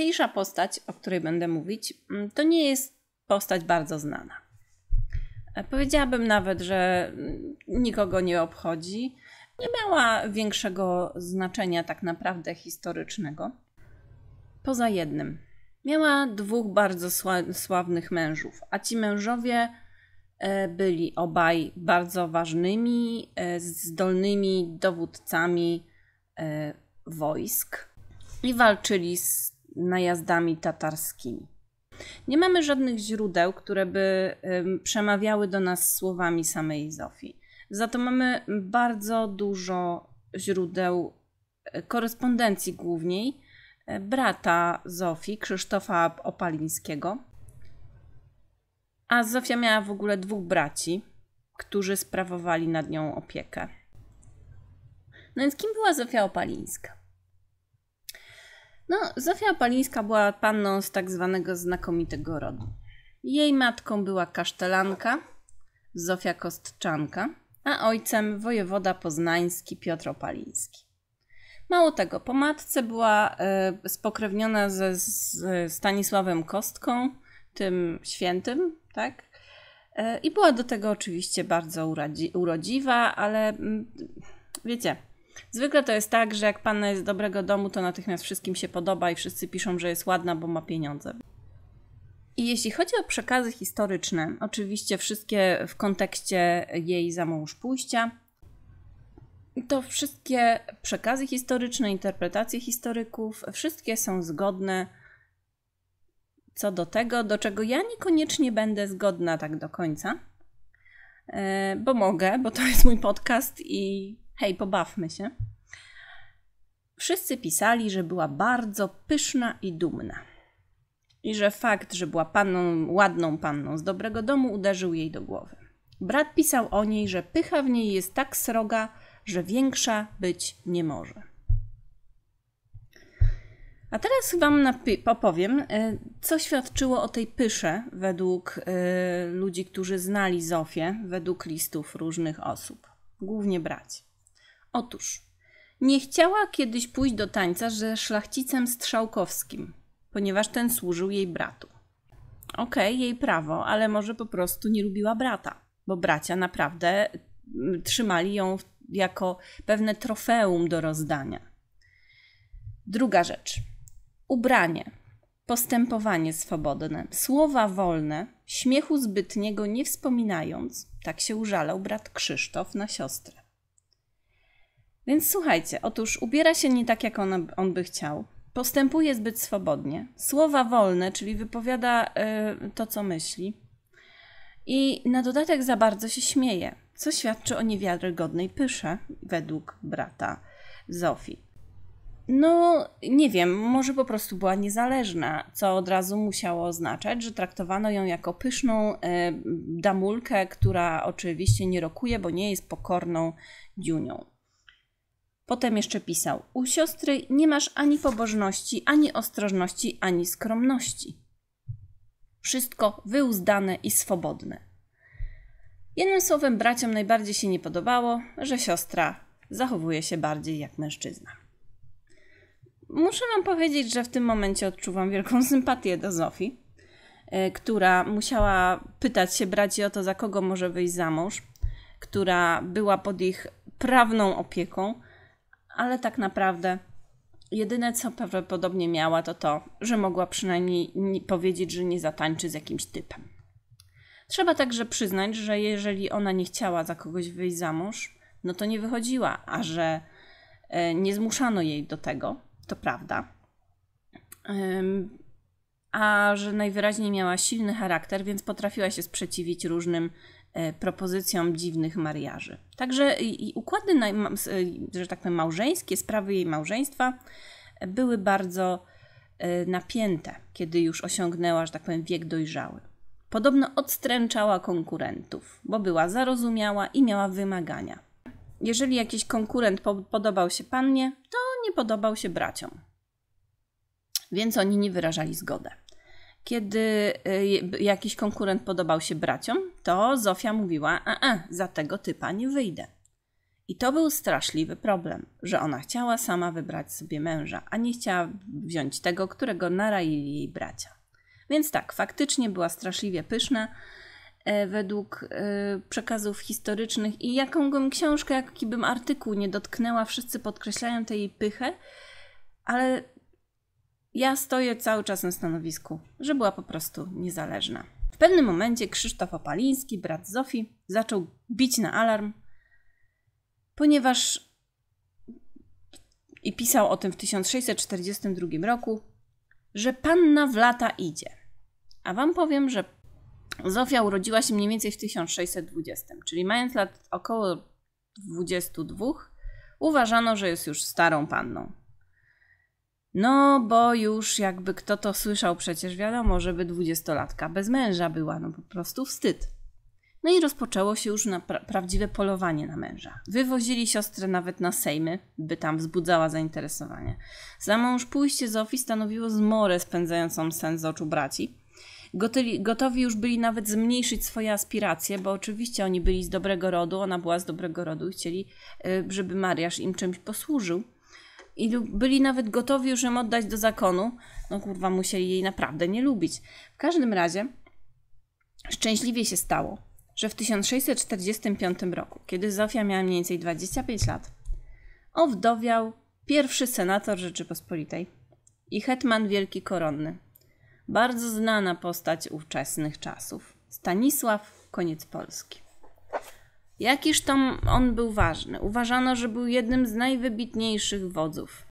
dzisiejsza postać, o której będę mówić, mm, to nie jest postać bardzo znana. E, powiedziałabym nawet, że mm, nikogo nie obchodzi. Nie miała większego znaczenia tak naprawdę historycznego. Poza jednym. Miała dwóch bardzo sławnych mężów, a ci mężowie e, byli obaj bardzo ważnymi, e, zdolnymi dowódcami wojsk i walczyli z najazdami tatarskimi. Nie mamy żadnych źródeł, które by przemawiały do nas słowami samej Zofii. Za to mamy bardzo dużo źródeł e, korespondencji głównie e, brata Zofii, Krzysztofa Opalińskiego. A Zofia miała w ogóle dwóch braci, którzy sprawowali nad nią opiekę. No więc kim była Zofia Opalińska? No, Zofia Palińska była panną z tak zwanego znakomitego rodu. Jej matką była kasztelanka Zofia Kostczanka, a ojcem wojewoda poznański Piotr Opaliński. Mało tego, po matce była e, spokrewniona ze e, Stanisławem Kostką, tym świętym, tak? E, I była do tego oczywiście bardzo urodzi, urodziwa, ale mm, wiecie, Zwykle to jest tak, że jak panna jest z dobrego domu, to natychmiast wszystkim się podoba i wszyscy piszą, że jest ładna, bo ma pieniądze. I jeśli chodzi o przekazy historyczne, oczywiście wszystkie w kontekście jej za mąż pójścia, to wszystkie przekazy historyczne, interpretacje historyków, wszystkie są zgodne co do tego, do czego ja niekoniecznie będę zgodna tak do końca, e, bo mogę, bo to jest mój podcast i hej, pobawmy się. Wszyscy pisali, że była bardzo pyszna i dumna. I że fakt, że była panną, ładną panną z dobrego domu, uderzył jej do głowy. Brat pisał o niej, że pycha w niej jest tak sroga, że większa być nie może. A teraz Wam opowiem, e, co świadczyło o tej pysze według e, ludzi, którzy znali Zofię, według listów różnych osób, głównie braci. Otóż, nie chciała kiedyś pójść do tańca ze szlachcicem strzałkowskim, ponieważ ten służył jej bratu. Okej, okay, jej prawo, ale może po prostu nie lubiła brata, bo bracia naprawdę mm, trzymali ją jako pewne trofeum do rozdania. Druga rzecz. Ubranie, postępowanie swobodne, słowa wolne, śmiechu zbytniego nie wspominając, tak się użalał brat Krzysztof na siostrę. Więc słuchajcie, otóż ubiera się nie tak, jak on, on by chciał. Postępuje zbyt swobodnie. Słowa wolne, czyli wypowiada y, to, co myśli. I na dodatek za bardzo się śmieje, co świadczy o niewiarygodnej pysze, według brata Zofii. No, nie wiem, może po prostu była niezależna, co od razu musiało oznaczać, że traktowano ją jako pyszną y, damulkę, która oczywiście nie rokuje, bo nie jest pokorną dziunią. Potem jeszcze pisał: U siostry nie masz ani pobożności, ani ostrożności, ani skromności. Wszystko wyuzdane i swobodne. Jednym słowem, braciom najbardziej się nie podobało, że siostra zachowuje się bardziej jak mężczyzna. Muszę Wam powiedzieć, że w tym momencie odczuwam wielką sympatię do Zofii, e, która musiała pytać się braci o to, za kogo może wyjść za mąż, która była pod ich prawną opieką ale tak naprawdę jedyne co prawdopodobnie miała to to, że mogła przynajmniej powiedzieć, że nie zatańczy z jakimś typem. Trzeba także przyznać, że jeżeli ona nie chciała za kogoś wyjść za mąż, no to nie wychodziła, a że e, nie zmuszano jej do tego, to prawda. A że najwyraźniej miała silny charakter, więc potrafiła się sprzeciwić różnym E, propozycją dziwnych mariaży. Także i układy, e, że tak powiem, małżeńskie, sprawy jej małżeństwa były bardzo e, napięte, kiedy już osiągnęła, że tak powiem, wiek dojrzały. Podobno odstręczała konkurentów, bo była zarozumiała i miała wymagania. Jeżeli jakiś konkurent podobał się pannie, to nie podobał się braciom. Więc oni nie wyrażali zgodę. Kiedy y, y, jakiś konkurent podobał się braciom, to Zofia mówiła: A, a za tego typa nie wyjdę. I to był straszliwy problem, że ona chciała sama wybrać sobie męża, a nie chciała wziąć tego, którego naraili jej bracia. Więc tak, faktycznie była straszliwie pyszna e, według e, przekazów historycznych i jaką książkę, jaki bym artykuł nie dotknęła, wszyscy podkreślają tę jej pychę, ale ja stoję cały czas na stanowisku, że była po prostu niezależna. W pewnym momencie Krzysztof Opaliński, brat Zofii, zaczął bić na alarm, ponieważ i pisał o tym w 1642 roku, że panna w lata idzie. A wam powiem, że Zofia urodziła się mniej więcej w 1620, czyli mając lat około 22, uważano, że jest już starą panną. No, bo już jakby kto to słyszał, przecież wiadomo, żeby dwudziestolatka bez męża była, no po prostu wstyd. No i rozpoczęło się już pra prawdziwe polowanie na męża. Wywozili siostrę nawet na sejmy, by tam wzbudzała zainteresowanie. Za mąż pójście Zofii stanowiło zmorę spędzającą sen z oczu braci. Gotyli, gotowi już byli nawet zmniejszyć swoje aspiracje, bo oczywiście oni byli z dobrego rodu, ona była z dobrego rodu i chcieli, y, żeby Mariasz im czymś posłużył i byli nawet gotowi już ją oddać do zakonu. No kurwa, musieli jej naprawdę nie lubić. W każdym razie szczęśliwie się stało, że w 1645 roku, kiedy Zofia miała mniej więcej 25 lat, owdowiał pierwszy senator Rzeczypospolitej i hetman wielki koronny. Bardzo znana postać ówczesnych czasów. Stanisław Koniec Polski. Jakiż tam on był ważny. Uważano, że był jednym z najwybitniejszych wodzów.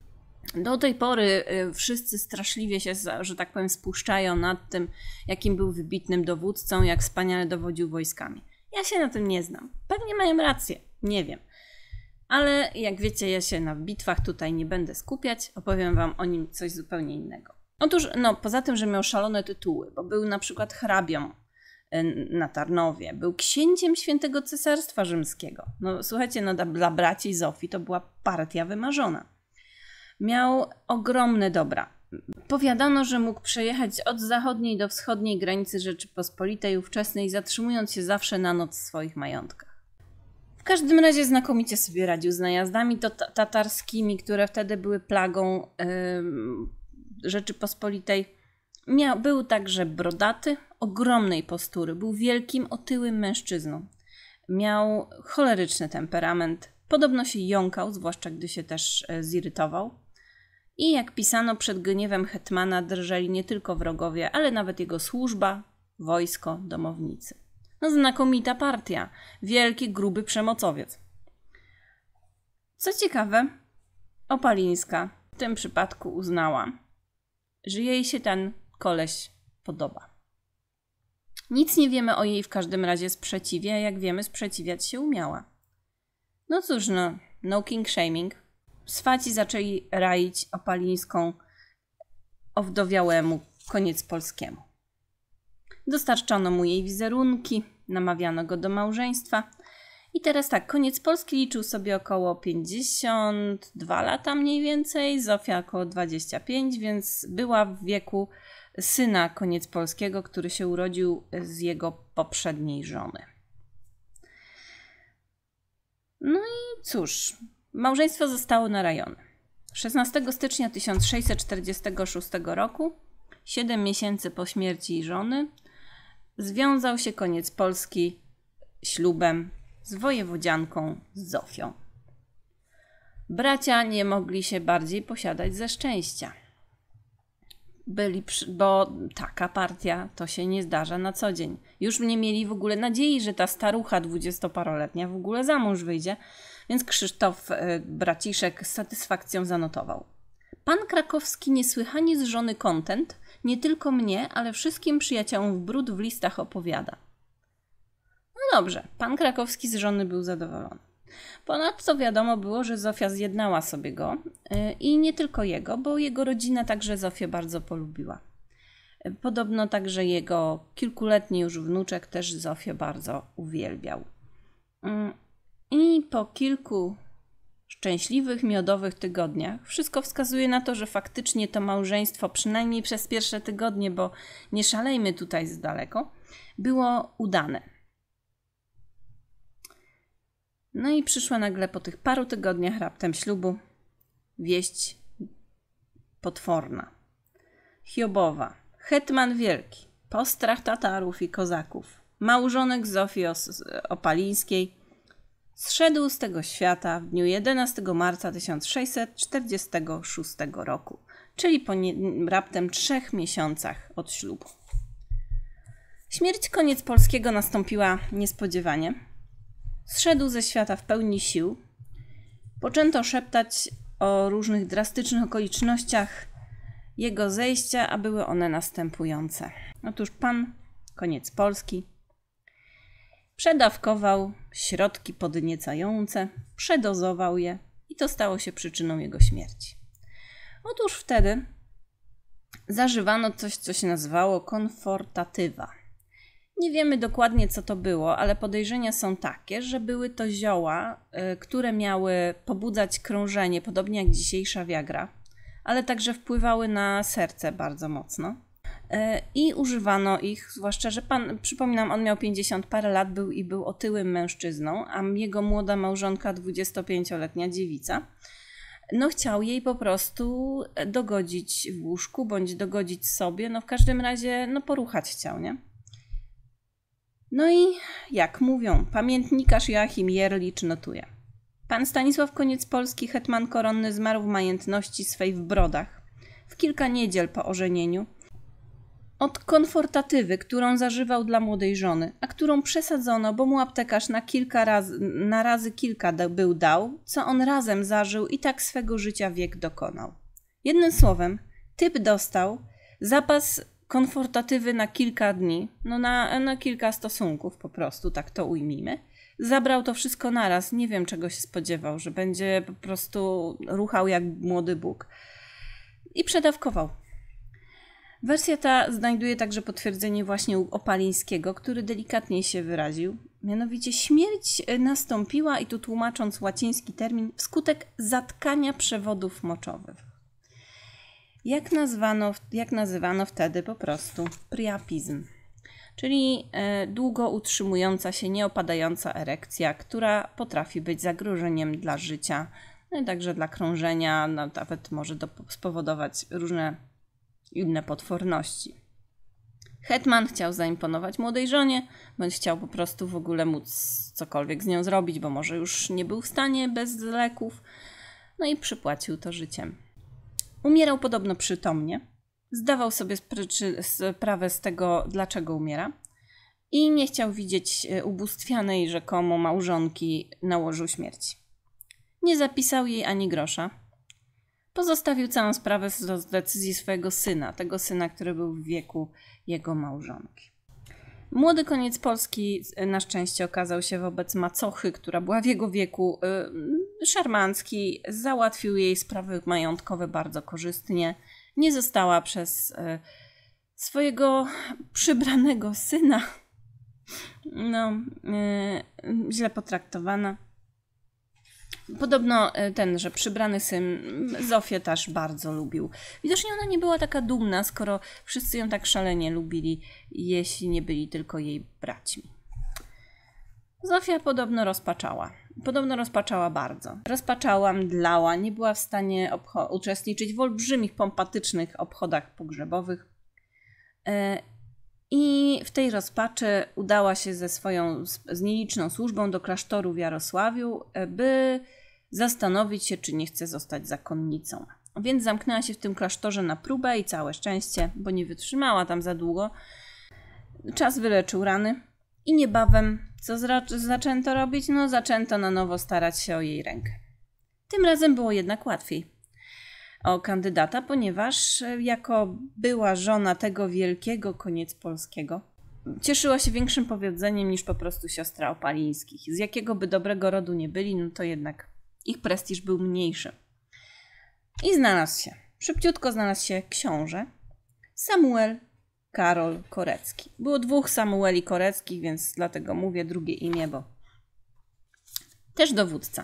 Do tej pory y, wszyscy straszliwie się, że tak powiem, spuszczają nad tym, jakim był wybitnym dowódcą, jak wspaniale dowodził wojskami. Ja się na tym nie znam. Pewnie mają rację, nie wiem. Ale jak wiecie, ja się na bitwach tutaj nie będę skupiać, opowiem wam o nim coś zupełnie innego. Otóż, no, poza tym, że miał szalone tytuły, bo był na przykład hrabią Y, na Tarnowie. Był księciem świętego cesarstwa rzymskiego. No słuchajcie, no dla braci Zofii to była partia wymarzona. Miał ogromne dobra. Powiadano, że mógł przejechać od zachodniej do wschodniej granicy Rzeczypospolitej ówczesnej, zatrzymując się zawsze na noc w swoich majątkach. W każdym razie znakomicie sobie radził z najazdami tatarskimi, które wtedy były plagą yy, Rzeczypospolitej. Miał, był także brodaty, ogromnej postury, był wielkim, otyłym mężczyzną. Miał choleryczny temperament, podobno się jąkał, zwłaszcza gdy się też e, zirytował. I jak pisano, przed gniewem hetmana drżeli nie tylko wrogowie, ale nawet jego służba, wojsko, domownicy. No, znakomita partia, wielki, gruby przemocowiec. Co ciekawe, Opalińska w tym przypadku uznała, że jej się ten koleś podoba. Nic nie wiemy o jej w każdym razie sprzeciwie, a jak wiemy, sprzeciwiać się umiała. No cóż, no, no king shaming. Swaci zaczęli raić opalińską owdowiałemu koniec polskiemu. Dostarczano mu jej wizerunki, namawiano go do małżeństwa. I teraz tak, koniec Polski liczył sobie około 52 lata mniej więcej, Zofia około 25, więc była w wieku syna koniec polskiego, który się urodził z jego poprzedniej żony. No i cóż, małżeństwo zostało na rajon. 16 stycznia 1646 roku, 7 miesięcy po śmierci żony, związał się koniec Polski ślubem z wojewodzianką Zofią. Bracia nie mogli się bardziej posiadać ze szczęścia byli, przy, bo taka partia to się nie zdarza na co dzień. Już nie mieli w ogóle nadziei, że ta starucha dwudziestoparoletnia w ogóle za mąż wyjdzie, więc Krzysztof y, Braciszek z satysfakcją zanotował. Pan Krakowski niesłychanie z żony kontent, nie tylko mnie, ale wszystkim przyjaciołom w brud w listach opowiada. No dobrze, pan Krakowski z żony był zadowolony. Ponadto wiadomo było, że Zofia zjednała sobie go y, i nie tylko jego, bo jego rodzina także Zofię bardzo polubiła. Podobno także jego kilkuletni już wnuczek też Zofię bardzo uwielbiał. Mm, I po kilku szczęśliwych, miodowych tygodniach wszystko wskazuje na to, że faktycznie to małżeństwo, przynajmniej przez pierwsze tygodnie, bo nie szalejmy tutaj z daleko, było udane. No i przyszła nagle po tych paru tygodniach raptem ślubu wieść potworna. Hiobowa, hetman wielki, postrach Tatarów i Kozaków, małżonek Zofii Opalińskiej, zszedł z tego świata w dniu 11 marca 1646 roku, czyli po nie, raptem trzech miesiącach od ślubu. Śmierć koniec polskiego nastąpiła niespodziewanie Zszedł ze świata w pełni sił. Poczęto szeptać o różnych drastycznych okolicznościach jego zejścia, a były one następujące. Otóż pan, koniec Polski, przedawkował środki podniecające, przedozował je i to stało się przyczyną jego śmierci. Otóż wtedy zażywano coś, co się nazywało konfortatywa. Nie wiemy dokładnie, co to było, ale podejrzenia są takie, że były to zioła, y, które miały pobudzać krążenie, podobnie jak dzisiejsza wiagra, ale także wpływały na serce bardzo mocno. Y, I używano ich, zwłaszcza, że pan, przypominam, on miał 50 parę lat, był i był otyłym mężczyzną, a jego młoda małżonka, 25-letnia dziewica, no chciał jej po prostu e, dogodzić w łóżku, bądź dogodzić sobie, no w każdym razie, no poruchać chciał, nie? No i jak mówią, pamiętnikarz Joachim Jerlicz notuje. Pan Stanisław Koniec Polski, hetman koronny, zmarł w majętności swej w Brodach. W kilka niedziel po ożenieniu, od konfortatywy, którą zażywał dla młodej żony, a którą przesadzono, bo mu aptekarz na, kilka razy, na razy kilka był dał, co on razem zażył i tak swego życia wiek dokonał. Jednym słowem, typ dostał zapas konfortatywy na kilka dni, no na, na kilka stosunków po prostu, tak to ujmijmy. Zabrał to wszystko naraz, nie wiem czego się spodziewał, że będzie po prostu ruchał jak młody Bóg. I przedawkował. Wersja ta znajduje także potwierdzenie właśnie u Opalińskiego, który delikatniej się wyraził. Mianowicie śmierć nastąpiła, i tu tłumacząc łaciński termin, wskutek zatkania przewodów moczowych jak, nazwano, jak nazywano wtedy po prostu priapizm, czyli e, długo utrzymująca się, nieopadająca erekcja, która potrafi być zagrożeniem dla życia, no i także dla krążenia, no, nawet może do, spowodować różne inne potworności. Hetman chciał zaimponować młodej żonie, bądź chciał po prostu w ogóle móc cokolwiek z nią zrobić, bo może już nie był w stanie bez leków, no i przypłacił to życiem. Umierał podobno przytomnie, zdawał sobie sprawę z tego, dlaczego umiera i nie chciał widzieć e, ubóstwianej rzekomo małżonki na łożu śmierci. Nie zapisał jej ani grosza. Pozostawił całą sprawę z decyzji swojego syna, tego syna, który był w wieku jego małżonki. Młody koniec Polski e, na szczęście okazał się wobec macochy, która była w jego wieku e, Szarmancki załatwił jej sprawy majątkowe bardzo korzystnie. Nie została przez e, swojego przybranego syna no, e, źle potraktowana. Podobno e, ten, że przybrany syn Zofię też bardzo lubił. Widocznie ona nie była taka dumna, skoro wszyscy ją tak szalenie lubili, jeśli nie byli tylko jej braćmi. Zofia podobno rozpaczała podobno rozpaczała bardzo. Rozpaczała, mdlała, nie była w stanie uczestniczyć w olbrzymich, pompatycznych obchodach pogrzebowych. E, I w tej rozpaczy udała się ze swoją z nieliczną służbą do klasztoru w Jarosławiu, e, by zastanowić się, czy nie chce zostać zakonnicą. Więc zamknęła się w tym klasztorze na próbę i całe szczęście, bo nie wytrzymała tam za długo. Czas wyleczył rany, i niebawem, co zaczęto robić? No, zaczęto na nowo starać się o jej rękę. Tym razem było jednak łatwiej o kandydata, ponieważ e, jako była żona tego wielkiego koniec polskiego, cieszyła się większym powiedzeniem niż po prostu siostra Opalińskich. Z jakiego by dobrego rodu nie byli, no to jednak ich prestiż był mniejszy. I znalazł się. Szybciutko znalazł się książę Samuel Karol Korecki. Było dwóch Samueli Koreckich, więc dlatego mówię drugie imię, bo też dowódca.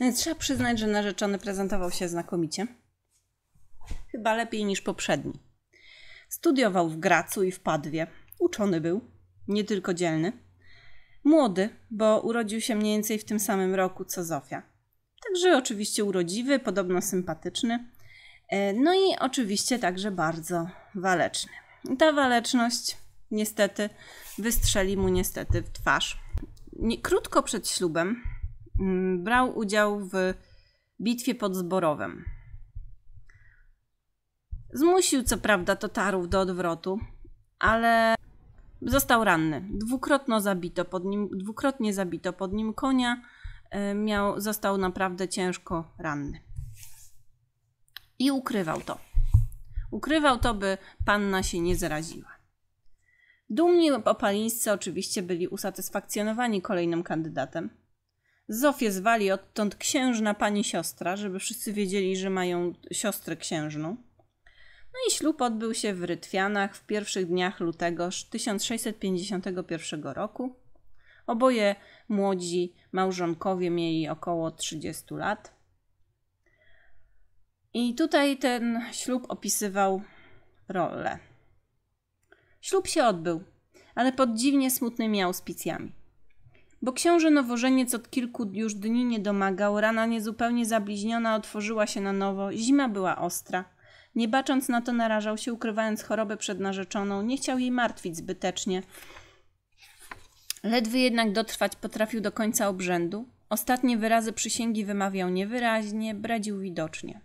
Więc trzeba przyznać, że narzeczony prezentował się znakomicie. Chyba lepiej niż poprzedni. Studiował w Gracu i w Padwie. Uczony był, nie tylko dzielny. Młody, bo urodził się mniej więcej w tym samym roku co Zofia. Także oczywiście urodziwy, podobno sympatyczny. E, no i oczywiście także bardzo waleczny. Ta waleczność niestety wystrzeli mu niestety w twarz. Krótko przed ślubem mm, brał udział w bitwie pod Zborowem. Zmusił co prawda Totarów do odwrotu, ale został ranny. Dwukrotno zabito pod nim, dwukrotnie zabito pod nim konia. E, miał, został naprawdę ciężko ranny i ukrywał to. Ukrywał to, by panna się nie zaraziła. Dumni opalińscy oczywiście byli usatysfakcjonowani kolejnym kandydatem. Zofię zwali odtąd księżna pani siostra, żeby wszyscy wiedzieli, że mają siostrę księżną. No i ślub odbył się w Rytwianach w pierwszych dniach lutego 1651 roku. Oboje młodzi małżonkowie mieli około 30 lat. I tutaj ten ślub opisywał rolę. Ślub się odbył, ale pod dziwnie smutnymi auspicjami. Bo książę nowożeniec od kilku już dni nie domagał, rana niezupełnie zabliźniona otworzyła się na nowo, zima była ostra. Nie bacząc na to narażał się, ukrywając chorobę przed narzeczoną, nie chciał jej martwić zbytecznie. Ledwy jednak dotrwać potrafił do końca obrzędu. Ostatnie wyrazy przysięgi wymawiał niewyraźnie, bradził widocznie.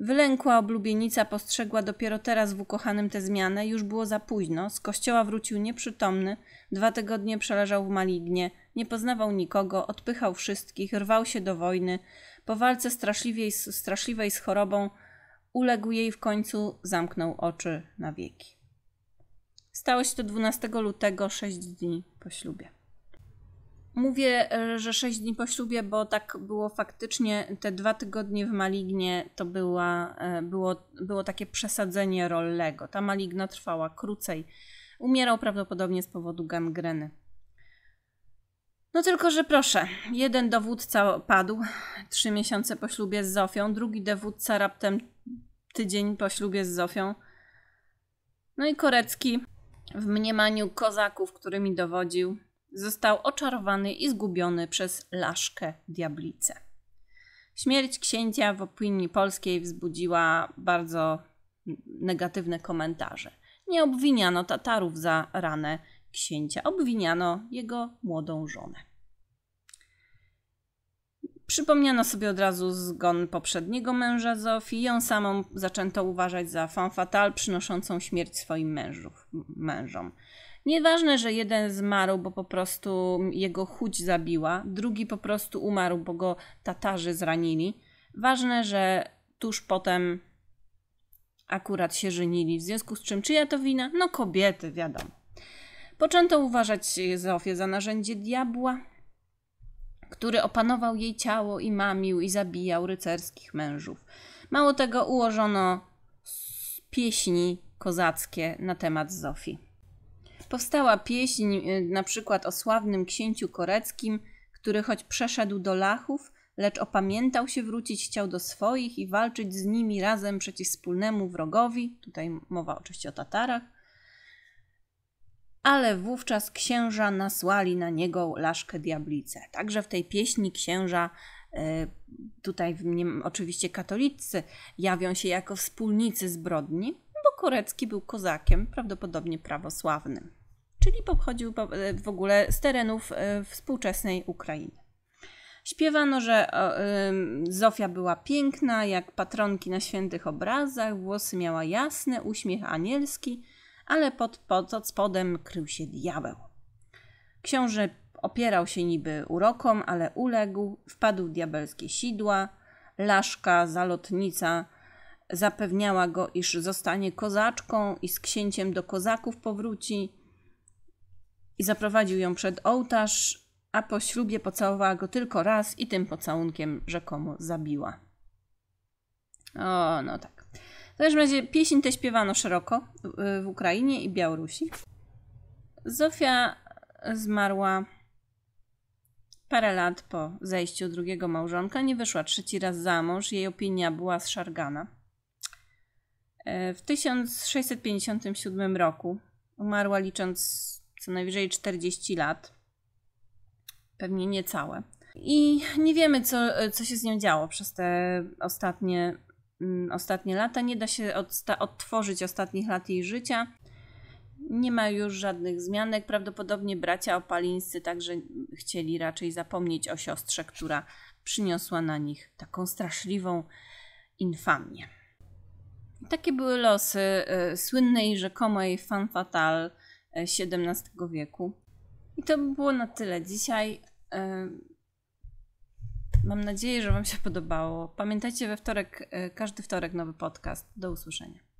Wylękła oblubienica postrzegła dopiero teraz w ukochanym tę zmianę, już było za późno, z kościoła wrócił nieprzytomny, dwa tygodnie przeleżał w malignie, nie poznawał nikogo, odpychał wszystkich, rwał się do wojny, po walce straszliwej, straszliwej z chorobą uległ jej w końcu, zamknął oczy na wieki. Stało się to 12 lutego, 6 dni po ślubie. Mówię, e, że 6 dni po ślubie, bo tak było faktycznie. Te dwa tygodnie w Malignie to była, e, było, było takie przesadzenie Rollego. Ta Maligna trwała krócej. Umierał prawdopodobnie z powodu gangreny. No tylko, że proszę, jeden dowódca padł trzy miesiące po ślubie z Zofią, drugi dowódca raptem tydzień po ślubie z Zofią. No i Korecki w mniemaniu kozaków, którymi dowodził, został oczarowany i zgubiony przez Laszkę Diablicę. Śmierć księcia w opinii polskiej wzbudziła bardzo negatywne komentarze. Nie obwiniano Tatarów za ranę księcia, obwiniano jego młodą żonę. Przypomniano sobie od razu zgon poprzedniego męża Zofii. Ją samą zaczęto uważać za fan przynoszącą śmierć swoim mężów, mężom. Nieważne, że jeden zmarł, bo po prostu jego chuć zabiła, drugi po prostu umarł, bo go Tatarzy zranili. Ważne, że tuż potem akurat się żenili, w związku z czym czyja to wina? No kobiety, wiadomo. Poczęto uważać Zofię za narzędzie diabła, który opanował jej ciało i mamił i zabijał rycerskich mężów. Mało tego, ułożono pieśni kozackie na temat Zofii. Powstała pieśń y, na przykład o sławnym księciu koreckim, który choć przeszedł do Lachów, lecz opamiętał się wrócić chciał do swoich i walczyć z nimi razem przeciw wspólnemu wrogowi. Tutaj mowa oczywiście o Tatarach. Ale wówczas księża nasłali na niego Laszkę Diablice. Także w tej pieśni księża y, tutaj oczywiście katolicy jawią się jako wspólnicy zbrodni, Korecki był kozakiem, prawdopodobnie prawosławnym, czyli pochodził e, w ogóle z terenów e, współczesnej Ukrainy. Śpiewano, że Zofia była piękna, jak patronki na świętych obrazach, włosy miała jasne, uśmiech anielski, ale pod, pod spodem krył się diabeł. Książę opierał się niby urokom, ale uległ, wpadł w diabelskie sidła, Laszka, zalotnica, Zapewniała go, iż zostanie kozaczką i z księciem do kozaków powróci. I zaprowadził ją przed ołtarz, a po ślubie pocałowała go tylko raz i tym pocałunkiem rzekomo zabiła. O, no tak. W każdym razie pieśń tę śpiewano szeroko w Ukrainie i Białorusi. Zofia zmarła parę lat po zejściu drugiego małżonka. Nie wyszła trzeci raz za mąż. Jej opinia była zszargana. E, w 1657 roku umarła licząc co najwyżej 40 lat, pewnie niecałe. I nie wiemy, co, co się z nią działo przez te ostatnie, mm, ostatnie lata. Nie da się odtworzyć ostatnich lat jej życia. Nie ma już żadnych zmianek. Prawdopodobnie bracia opalińscy także chcieli raczej zapomnieć o siostrze, która przyniosła na nich taką straszliwą infamię. Takie były losy e, słynnej rzekomej fan fatal XVII wieku. I to by było na tyle dzisiaj. E, mam nadzieję, że Wam się podobało. Pamiętajcie we wtorek, e, każdy wtorek nowy podcast. Do usłyszenia.